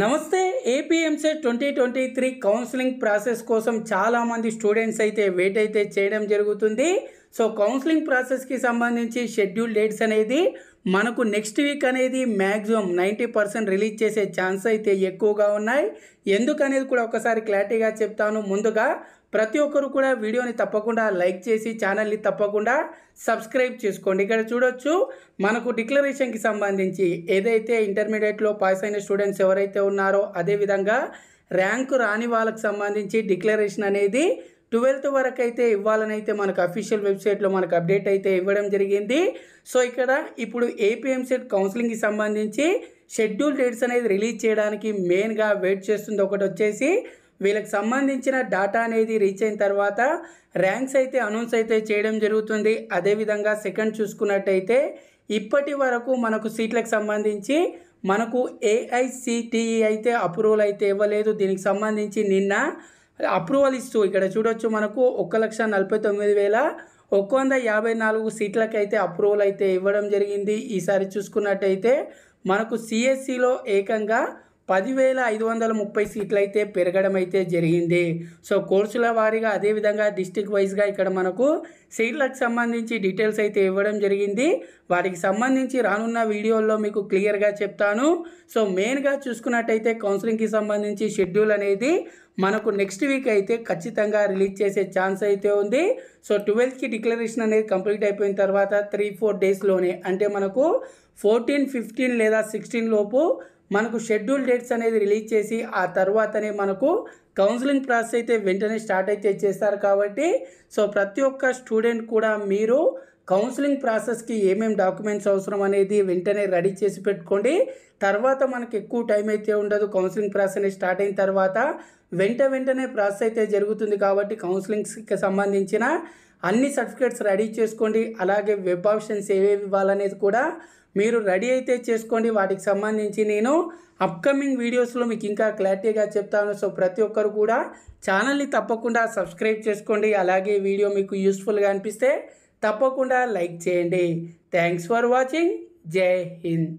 నమస్తే APMC twenty twenty three counselling process కోసం చాలామంది స్టూడెంట్స్ అయితే వెయిట్ అయితే చేయడం జరుగుతుంది సో కౌన్సిలింగ్ ప్రాసెస్కి సంబంధించి షెడ్యూల్ డేట్స్ అనేది మనకు నెక్స్ట్ వీక్ అనేది మ్యాక్సిమం నైంటీ పర్సెంట్ రిలీజ్ చేసే ఛాన్స్ అయితే ఎక్కువగా ఉన్నాయి ఎందుకనేది కూడా ఒకసారి క్లారిటీగా చెప్తాను ముందుగా ప్రతి ఒక్కరు కూడా వీడియోని తప్పకుండా లైక్ చేసి ఛానల్ని తప్పకుండా సబ్స్క్రైబ్ చేసుకోండి ఇక్కడ చూడొచ్చు మనకు డిక్లరేషన్కి సంబంధించి ఏదైతే ఇంటర్మీడియట్లో పాస్ అయిన స్టూడెంట్స్ ఎవరైతే ఉన్నారో అదేవిధంగా ర్యాంకు రాని వాళ్ళకు సంబంధించి డిక్లరేషన్ అనేది ట్వెల్త్ వరకు అయితే ఇవ్వాలని అయితే మనకు అఫీషియల్ వెబ్సైట్లో మనకు అప్డేట్ అయితే ఇవ్వడం జరిగింది సో ఇక్కడ ఇప్పుడు ఏపీఎంసెట్ కౌన్సిలింగ్కి సంబంధించి షెడ్యూల్ డేట్స్ అనేది రిలీజ్ చేయడానికి మెయిన్గా వెయిట్ చేస్తుంది ఒకటి వచ్చేసి వీళ్ళకి సంబంధించిన డాటా అనేది రీచ్ అయిన తర్వాత ర్యాంక్స్ అయితే అనౌన్స్ అయితే చేయడం జరుగుతుంది అదేవిధంగా సెకండ్ చూసుకున్నట్టయితే ఇప్పటి వరకు మనకు సీట్లకు సంబంధించి మనకు ఏఐసిటిఈ e అయితే అప్రూవల్ అయితే ఇవ్వలేదు దీనికి సంబంధించి నిన్న అప్రూవల్ ఇస్తూ ఇక్కడ చూడొచ్చు మనకు ఒక లక్ష నలభై తొమ్మిది వేల ఒక వంద యాభై నాలుగు అయితే అప్రూవల్ అయితే ఇవ్వడం జరిగింది ఈసారి చూసుకున్నట్టయితే మనకు సిఎస్సిలో e ఏకంగా పదివేల ఐదు వందల ముప్పై సీట్లు అయితే పెరగడం అయితే జరిగింది సో కోర్సుల వారీగా అదేవిధంగా డిస్టిక్ వైజ్గా ఇక్కడ మనకు సీట్లకు సంబంధించి డీటెయిల్స్ అయితే ఇవ్వడం జరిగింది వాటికి సంబంధించి రానున్న వీడియోల్లో మీకు క్లియర్గా చెప్తాను సో మెయిన్గా చూసుకున్నట్టయితే కౌన్సిలింగ్కి సంబంధించి షెడ్యూల్ అనేది మనకు నెక్స్ట్ వీక్ అయితే ఖచ్చితంగా రిలీజ్ చేసే ఛాన్స్ అయితే ఉంది సో ట్వెల్త్కి డిక్లరేషన్ అనేది కంప్లీట్ అయిపోయిన తర్వాత త్రీ ఫోర్ డేస్లోనే అంటే మనకు ఫోర్టీన్ ఫిఫ్టీన్ లేదా సిక్స్టీన్ లోపు మనకు షెడ్యూల్ డేట్స్ అనేది రిలీజ్ చేసి ఆ తర్వాతనే మనకు కౌన్సిలింగ్ ప్రాసెస్ అయితే వెంటనే స్టార్ట్ అయితే చేస్తారు కాబట్టి సో ప్రతి ఒక్క స్టూడెంట్ కూడా మీరు కౌన్సిలింగ్ ప్రాసెస్కి ఏమేమి డాక్యుమెంట్స్ అవసరం అనేది వెంటనే రెడీ చేసి పెట్టుకోండి తర్వాత మనకు ఎక్కువ టైం అయితే ఉండదు కౌన్సిలింగ్ ప్రాసెస్ స్టార్ట్ అయిన తర్వాత వెంట వెంటనే ప్రాసెస్ అయితే జరుగుతుంది కాబట్టి కౌన్సిలింగ్స్కి సంబంధించిన అన్ని సర్టిఫికేట్స్ రెడీ చేసుకోండి అలాగే వెబ్ ఆప్షన్స్ ఏవేవి ఇవ్వాలనేది కూడా మీరు రెడీ అయితే చేసుకోండి వాటికి సంబంధించి నేను అప్కమింగ్ వీడియోస్లో మీకు ఇంకా క్లారిటీగా చెప్తాను సో ప్రతి ఒక్కరు కూడా ఛానల్ని తప్పకుండా సబ్స్క్రైబ్ చేసుకోండి అలాగే వీడియో మీకు యూస్ఫుల్గా అనిపిస్తే తప్పకుండా లైక్ చేయండి థ్యాంక్స్ ఫర్ వాచింగ్ జై హింద్